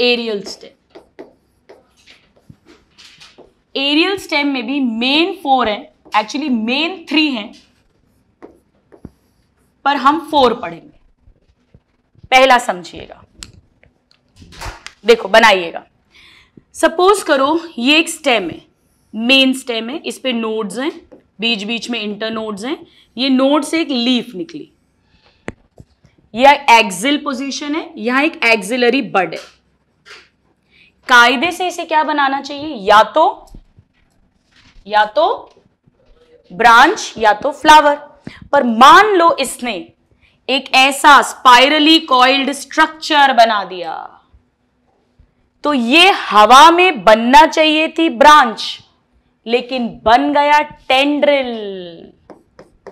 aerial stem aerial stem में भी main four है एक्चुअली मेन थ्री है पर हम फोर पढ़ेंगे पहला समझिएगा देखो बनाइएगा सपोज करो ये एक स्टेम है मेन स्टेम है इस पे नोड्स हैं बीच बीच में इंटर नोड्स हैं ये नोड से एक लीफ निकली यह एक्सिल पोजीशन है यहां एक एक्सिलरी बड है कायदे से इसे क्या बनाना चाहिए या तो या तो ब्रांच या तो फ्लावर पर मान लो इसने एक ऐसा स्पाइरली कॉइल्ड स्ट्रक्चर बना दिया तो ये हवा में बनना चाहिए थी ब्रांच लेकिन बन गया टेंड्रिल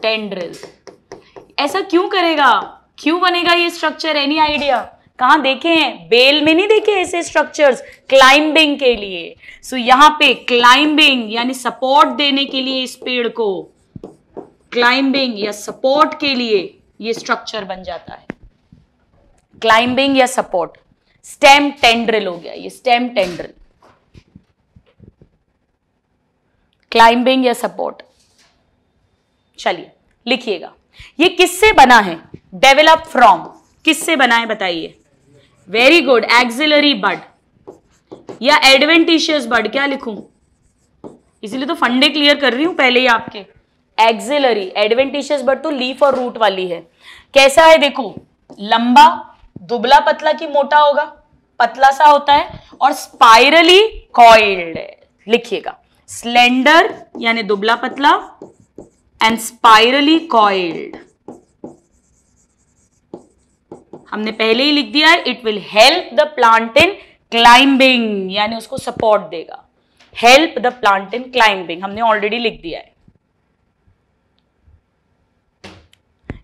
टेंड्रिल ऐसा क्यों करेगा क्यों बनेगा ये स्ट्रक्चर एनी आइडिया कहा देखे हैं बेल में नहीं देखे ऐसे स्ट्रक्चर्स क्लाइंबिंग के लिए सो so, यहां पे क्लाइंबिंग यानी सपोर्ट देने के लिए इस पेड़ को क्लाइंबिंग या सपोर्ट के लिए ये स्ट्रक्चर बन जाता है क्लाइंबिंग या सपोर्ट स्टेम टेंड्रिल हो गया ये स्टेम टेंड्रिल क्लाइंबिंग या सपोर्ट चलिए लिखिएगा ये किससे बना है डेवलप फ्रॉम किससे बना है बताइए वेरी गुड एक्सिलरी बड या एडवेंटिशियस बड क्या लिखूं इसीलिए तो फंडे क्लियर कर रही हूं पहले ही आपके एक्सिलरी एडवेंटिशियस बड तो लीफ और रूट वाली है कैसा है देखो लंबा दुबला पतला की मोटा होगा पतला सा होता है और स्पाइरली कॉइल्ड लिखिएगा स्लेंडर यानी दुबला पतला एंड स्पाइरली कॉइल्ड हमने पहले ही लिख दिया है it will help the plant in climbing यानी उसको सपोर्ट देगा help the plant in climbing हमने ऑलरेडी लिख दिया है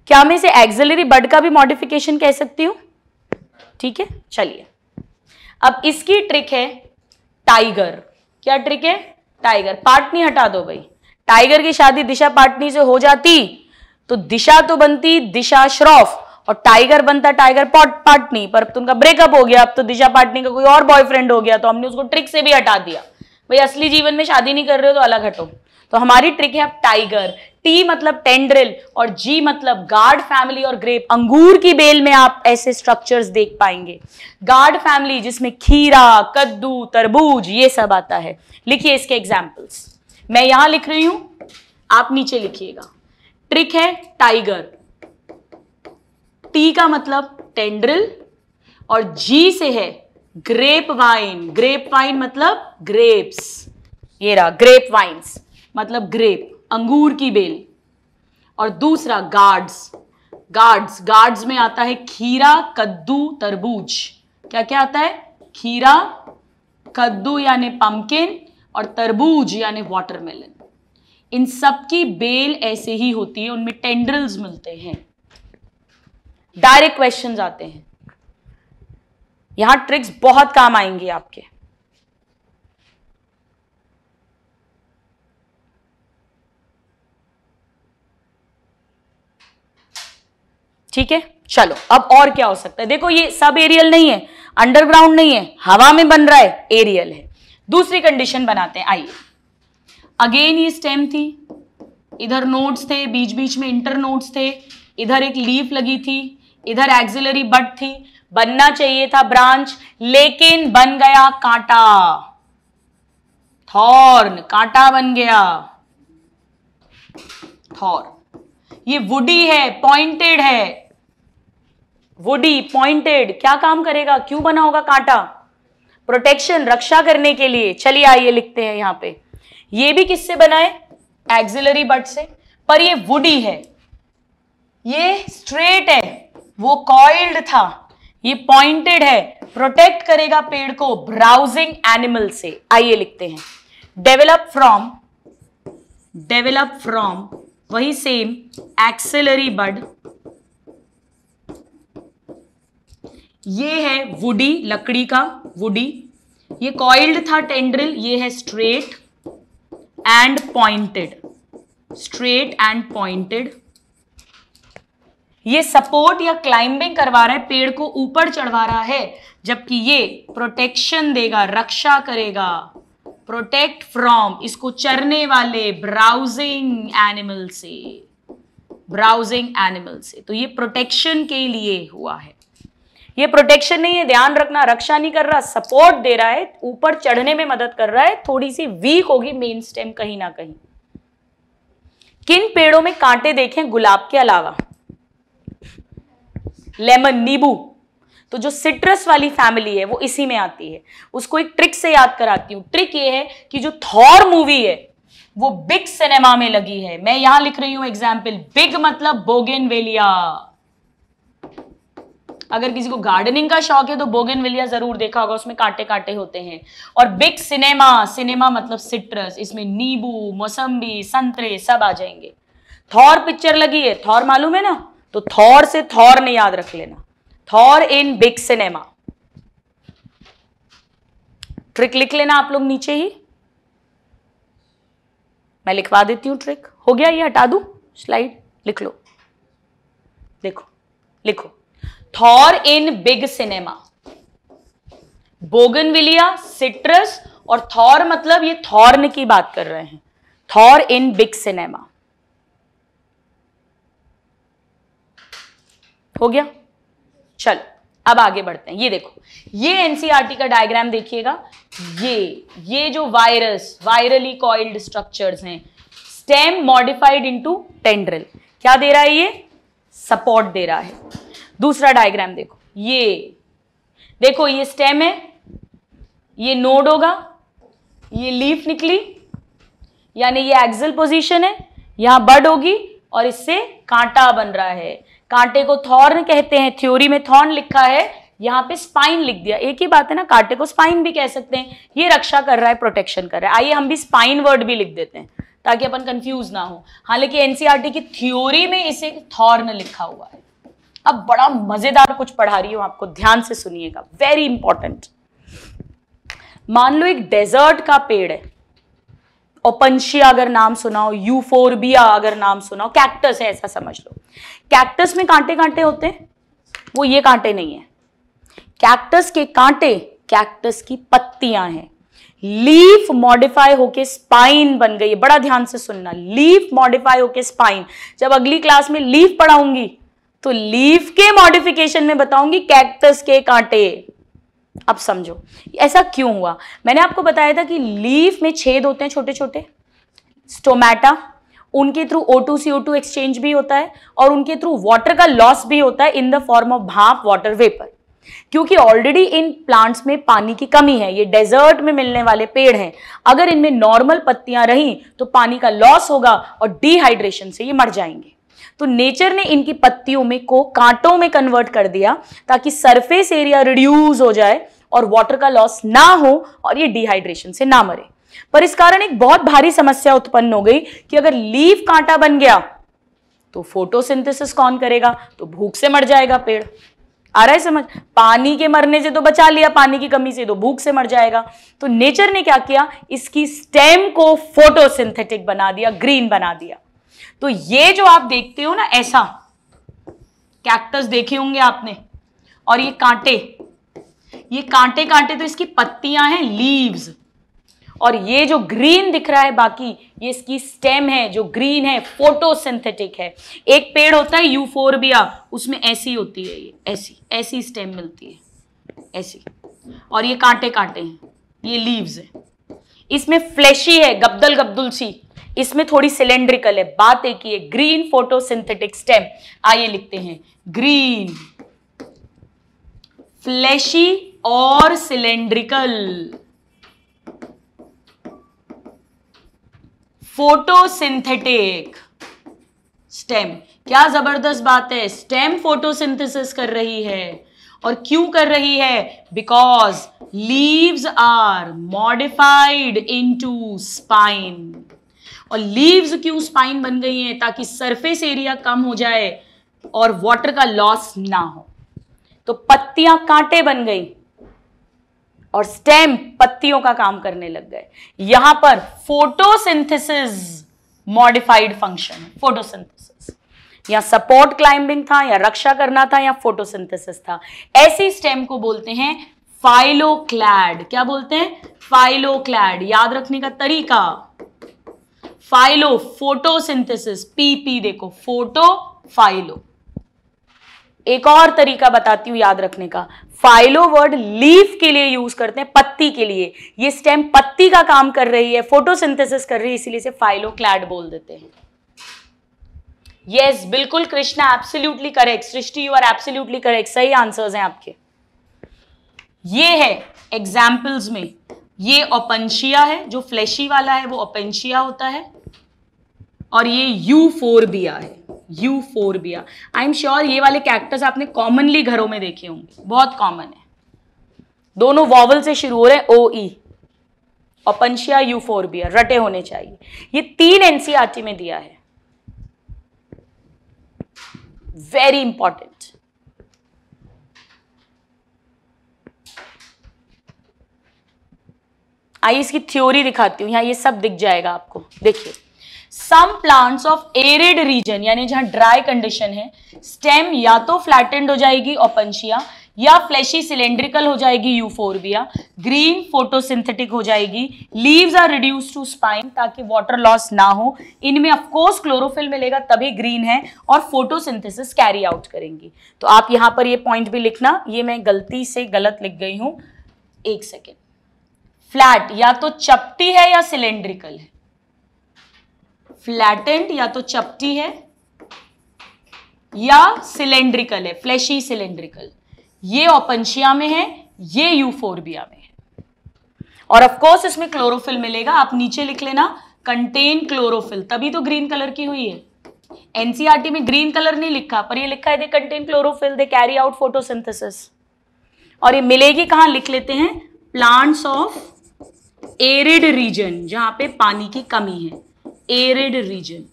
क्या मैं इसे एक्सेलरी बर्ड का भी मॉडिफिकेशन कह सकती हूं ठीक है चलिए अब इसकी ट्रिक है टाइगर क्या ट्रिक है टाइगर पाटनी हटा दो भाई टाइगर की शादी दिशा पाटनी से हो जाती तो दिशा तो बनती दिशा श्रॉफ और टाइगर बनता टाइगर पॉट पाटनी पर अब तो उनका ब्रेकअप हो गया अब तो दिशा पाटनी का कोई और बॉयफ्रेंड हो गया तो हमने उसको ट्रिक से भी हटा दिया भाई असली जीवन में शादी नहीं कर रहे हो तो अलग हटो तो हमारी ट्रिक है आप टाइगर टी मतलब टेंड्रिल और जी मतलब गार्ड फैमिली और ग्रेप अंगूर की बेल में आप ऐसे स्ट्रक्चर्स देख पाएंगे गार्ड फैमिली जिसमें खीरा कद्दू तरबूज ये सब आता है लिखिए इसके एग्जाम्पल्स मैं यहां लिख रही हूं आप नीचे लिखिएगा ट्रिक है टाइगर टी का मतलब टेंड्रिल और जी से है ग्रेप वाइन ग्रेप वाइन मतलब ग्रेप्स ये रहा ग्रेप वाइन्स मतलब ग्रेप अंगूर की बेल और दूसरा गार्ड्स गार्ड्स गार्ड्स में आता है खीरा कद्दू तरबूज क्या क्या आता है खीरा कद्दू यानी पम्पकिन और तरबूज यानी वाटरमेलन इन सब की बेल ऐसे ही होती है उनमें टेंड्रल्स मिलते हैं डायरेक्ट क्वेश्चन आते हैं यहां ट्रिक्स बहुत काम आएंगे आपके ठीक है चलो अब और क्या हो सकता है देखो ये सब एरियल नहीं है अंडरग्राउंड नहीं है हवा में बन रहा है एरियल है दूसरी कंडीशन बनाते हैं आइए अगेन ये स्टेम थी इधर नोड्स थे बीच बीच में इंटर नोड्स थे इधर एक लीफ लगी थी इधर एक्सिलरी बट थी बनना चाहिए था ब्रांच लेकिन बन गया कांटा थॉर्न कांटा बन गया थॉर ये वुडी है पॉइंटेड है वुडी पॉइंटेड क्या काम करेगा क्यों बना होगा कांटा प्रोटेक्शन रक्षा करने के लिए चलिए आइए लिखते हैं यहां पे ये भी किससे बना है एक्सिलरी बट से पर ये वुडी है ये स्ट्रेट है वो कॉइल्ड था ये पॉइंटेड है प्रोटेक्ट करेगा पेड़ को ब्राउजिंग एनिमल से आइए लिखते हैं डेवलप फ्रॉम डेवलप फ्रॉम वही सेम एक्सेलरी बड ये है वुडी लकड़ी का वुडी ये कॉइल्ड था टेंड्रिल ये है straight and pointed straight and pointed ये सपोर्ट या क्लाइंबिंग करवा रहा है पेड़ को ऊपर चढ़वा रहा है जबकि ये प्रोटेक्शन देगा रक्षा करेगा प्रोटेक्ट फ्रॉम इसको चरने वाले ब्राउजिंग एनिमल से ब्राउजिंग एनिमल से तो ये प्रोटेक्शन के लिए हुआ है ये प्रोटेक्शन नहीं है ध्यान रखना रक्षा नहीं कर रहा सपोर्ट दे रहा है ऊपर चढ़ने में मदद कर रहा है थोड़ी सी वीक होगी मेन स्टेम कहीं ना कहीं किन पेड़ों में कांटे देखें गुलाब के अलावा लेमन नींबू तो जो सिट्रस वाली फैमिली है वो इसी में आती है उसको एक ट्रिक से याद कराती हूँ ट्रिक ये है कि जो थॉर मूवी है वो बिग सिनेमा में लगी है मैं यहां लिख रही हूं एग्जाम्पल बिग मतलब बोगेन अगर किसी को गार्डनिंग का शौक है तो बोगेन जरूर देखा होगा उसमें कांटे कांटे होते हैं और बिग सिनेमा सिनेमा मतलब सिट्रस इसमें नींबू मौसम्बी संतरे सब आ जाएंगे थॉर पिक्चर लगी है थॉर मालूम है ना तो थॉर से थॉर ने याद रख लेना Thor in big cinema trick लिख लेना आप लोग नीचे ही मैं लिखवा देती हूं ट्रिक हो गया ये हटा दू स्लाइड लिख लो देखो लिखो Thor in big cinema bougainvillea citrus और थॉर मतलब ये थॉर्न की बात कर रहे हैं थॉर इन बिग सिनेमा हो गया चल अब आगे बढ़ते हैं ये देखो ये एनसीईआरटी e का डायग्राम देखिएगा ये ये जो वायरस वायरली कॉइल्ड स्ट्रक्चर्स हैं स्टेम मॉडिफाइड इनटू टेंड्रल क्या दे रहा है ये सपोर्ट दे रहा है दूसरा डायग्राम देखो ये देखो ये स्टेम है ये नोड होगा ये लीफ निकली यानी ये एक्सल पोजीशन है यहां बर्ड होगी और इससे कांटा बन रहा है कांटे को थॉर्न कहते हैं थ्योरी में थॉर्न लिखा है यहाँ पे स्पाइन लिख दिया एक ही बात है ना कांटे को स्पाइन भी कह सकते हैं ये रक्षा कर रहा है प्रोटेक्शन कर रहा है आइए हम भी स्पाइन वर्ड भी लिख देते हैं ताकि अपन कंफ्यूज ना हो हालांकि एनसीआरटी e की थ्योरी में इसे थॉर्न लिखा हुआ है अब बड़ा मजेदार कुछ पढ़ा रही हूं आपको ध्यान से सुनिएगा वेरी इंपॉर्टेंट मान लो एक डेजर्ट का पेड़ है ओपनशिया अगर नाम सुनाओ यूफोरबिया अगर नाम सुनाओ कैक्टस है ऐसा समझ लो कैक्टस में कांटे कांटे होते हैं वो ये कांटे नहीं है कैक्टस के कांटे कैक्टस की पत्तियां हैं लीफ मॉडिफाई होके स्पाइन बन गई है बड़ा ध्यान से सुनना लीफ मॉडिफाई होके स्पाइन जब अगली क्लास में लीफ पढ़ाऊंगी तो लीफ के मॉडिफिकेशन में बताऊंगी कैक्टस के कांटे अब समझो ऐसा क्यों हुआ मैंने आपको बताया था कि लीफ में छेद होते हैं छोटे छोटे स्टोमेटा उनके through O two C O two exchange भी होता है और उनके थ्रू वाटर का लॉस भी होता है इन द फॉर्म ऑफ भाप वाटर वेपर क्योंकि ऑलरेडी इन प्लांट्स में पानी की कमी है ये डेजर्ट में मिलने वाले पेड़ हैं अगर इनमें नॉर्मल पत्तियां रहीं तो पानी का लॉस होगा और डिहाइड्रेशन से ये मर जाएंगे तो नेचर ने इनकी पत्तियों में को कांटों में कन्वर्ट कर दिया ताकि सरफेस एरिया रिड्यूस हो जाए और वाटर का लॉस ना हो और ये डिहाइड्रेशन से ना मरे पर इस कारण एक बहुत भारी समस्या उत्पन्न हो गई कि अगर लीफ कांटा बन गया तो फोटोसिंथेसिस कौन करेगा तो भूख से मर जाएगा पेड़ आ रहा है समझ पानी के मरने से तो बचा लिया पानी की कमी से तो भूख से मर जाएगा तो नेचर ने क्या किया इसकी स्टेम को फोटोसिंथेटिक बना दिया ग्रीन बना दिया तो ये जो आप देखते हो ना ऐसा कैक्टस देखे होंगे आपने और ये कांटे ये कांटे कांटे तो इसकी पत्तियां हैं लीव्स और ये जो ग्रीन दिख रहा है बाकी ये इसकी स्टेम है जो ग्रीन है फोटोसिंथेटिक है एक पेड़ होता है यूफोरबिया उसमें ऐसी होती है ये ऐसी ऐसी स्टेम मिलती है ऐसी और ये कांटे कांटे हैं ये लीव्स है इसमें फ्लैशी है गब्दल गब्दुल सी इसमें थोड़ी सिलेंड्रिकल है बात एक ही है ग्रीन फोटोसिंथेटिक स्टेम आइए लिखते हैं ग्रीन फ्लैशी और सिलेंड्रिकल फोटोसिंथेटिक स्टेम क्या जबरदस्त बात है स्टेम फोटोसिंथेसिस कर रही है और क्यों कर रही है because leaves are modified into spine और लीव्स क्यों स्पाइन बन गई हैं ताकि सरफेस एरिया कम हो जाए और वाटर का लॉस ना हो तो पत्तियां कांटे बन गई और स्टेम पत्तियों का काम करने लग गए यहां पर फोटोसिंथेसिस मॉडिफाइड फंक्शन फोटोसिंथेसिस या सपोर्ट क्लाइंबिंग था या रक्षा करना था या फोटोसिंथेसिस था ऐसी स्टेम को बोलते हैं फाइलोक्लैड क्या बोलते हैं फाइलोक्लैड याद रखने का तरीका फाइलो फोटोसिंथेसिस पीपी देखो फोटो फाइलो एक और तरीका बताती हूं याद रखने का फाइलो वर्ड लीफ के लिए यूज करते हैं पत्ती के लिए ये स्टेम पत्ती का काम कर रही है फोटोसिंथेसिस कर रही है इसीलिए इसे फाइलो क्लैड बोल देते हैं यस yes, बिल्कुल Krishna absolutely correct Srishti you are absolutely correct सही आंसर्स हैं आपके ये है एग्जाम्पल्स में ये ओपेंशिया है जो फ्लैशी वाला है वो ओपेंशिया होता है और ये यू फोर बिया है यू फोर बिया आई एम श्योर ये वाले कैक्टस आपने कॉमनली घरों में देखे होंगे बहुत कॉमन है दोनों वॉवल से शुरू हो रहे हैं O E Opuntia Euphorbia रटे होने चाहिए ये तीन एनसीआरटी e में दिया है वेरी इंपॉर्टेंट आइए इसकी थ्योरी दिखाती हूँ यहाँ ये सब दिख जाएगा आपको देखिए some plants of arid region यानी जहां ड्राई कंडीशन है स्टेम या तो फ्लैटेंड हो जाएगी ओपनशिया या फ्लैशी सिलेंड्रिकल हो जाएगी यूफोरबिया ग्रीन फोटोसिंथेटिक हो जाएगी leaves are reduce to spine ताकि वाटर लॉस ना हो इनमें ऑफकोर्स क्लोरोफिल मिलेगा तभी ग्रीन है और फोटोसिंथेसिस कैरी आउट करेंगी तो आप यहां पर ये पॉइंट भी लिखना ये मैं गलती से गलत लिख गई हूँ एक सेकेंड फ्लैट या तो चपटी है या सिलेंड्रिकल है फ्लैटेंट या तो चपटी है या सिलेंड्रिकल है फ्लैशी सिलेंड्रिकल ये ओपनशिया में है ये यूफोरबिया में है और ऑफ कोर्स इसमें क्लोरोफिल मिलेगा आप नीचे लिख लेना कंटेन क्लोरोफिल तभी तो ग्रीन कलर की हुई है एनसीआरटी e में ग्रीन कलर नहीं लिखा पर ये लिखा है they contain chlorophyll they carry out photosynthesis और ये मिलेगी कहां लिख लेते हैं प्लांट्स ऑफ एरिड रीजन जहां पे पानी की कमी है एरिड रीजन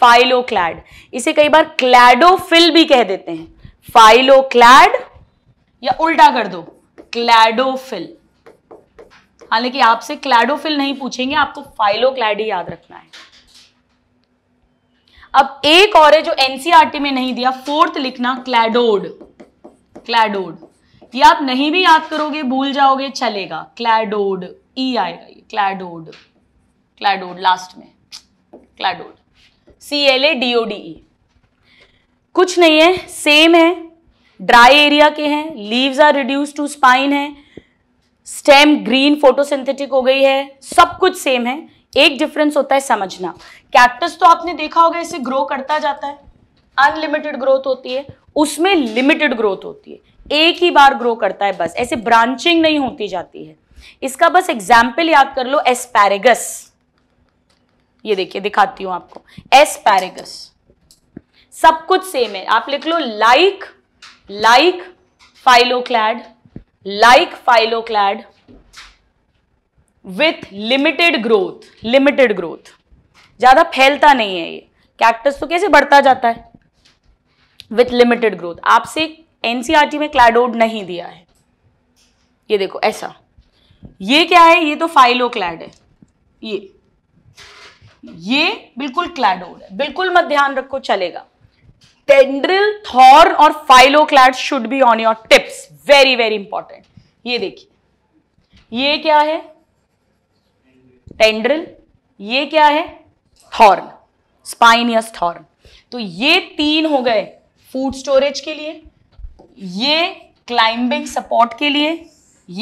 फाइलोक्लैड इसे कई बार क्लैडोफिल भी कह देते हैं फाइलोक्लैड या उल्टा कर दो क्लैडोफिल हालांकि आपसे क्लैडोफिल नहीं पूछेंगे आपको फाइलोक्लैड ही याद रखना है अब एक और है जो एनसीआरटी में नहीं दिया फोर्थ लिखना क्लैडोड क्लैडोड ये आप नहीं भी याद करोगे भूल जाओगे चलेगा क्लैडोड ई e आएगा ये क्लैडोड क्लैडोड लास्ट में cladode C L A D O D E कुछ नहीं है सेम है ड्राई एरिया के हैं leaves are reduce to spine है स्टेम ग्रीन फोटोसिंथेटिक हो गई है सब कुछ सेम है एक डिफरेंस होता है समझना कैक्टस तो आपने देखा होगा इसे ग्रो करता जाता है अनलिमिटेड ग्रोथ होती है उसमें लिमिटेड ग्रोथ होती है एक ही बार ग्रो करता है बस ऐसे ब्रांचिंग नहीं होती जाती है इसका बस एग्जाम्पल याद कर लो एस्पैरेगस ये देखिए दिखाती हूं आपको एस्पैरेगस सब कुछ सेम है आप लिख लो like like phylloclade like phylloclade with limited growth limited growth ज़्यादा फैलता नहीं है ये कैक्टस तो कैसे बढ़ता जाता है विथ लिमिटेड ग्रोथ आपसे एनसीईआरटी में क्लैडोड नहीं दिया है ये देखो ऐसा ये क्या है ये तो फाइलो है ये ये बिल्कुल क्लैडोड है बिल्कुल मत ध्यान रखो चलेगा टेंड्रिल थॉर्न और phylloclade should be on your tips very very important ये देखिए ये क्या है टेंड्रिल ये क्या है थॉर्न स्पाइनियस थॉर्न तो ये तीन हो गए फूड स्टोरेज के लिए ये क्लाइंबिंग सपोर्ट के लिए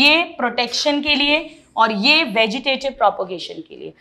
ये प्रोटेक्शन के लिए और ये वेजिटेटिव प्रोपोगेशन के लिए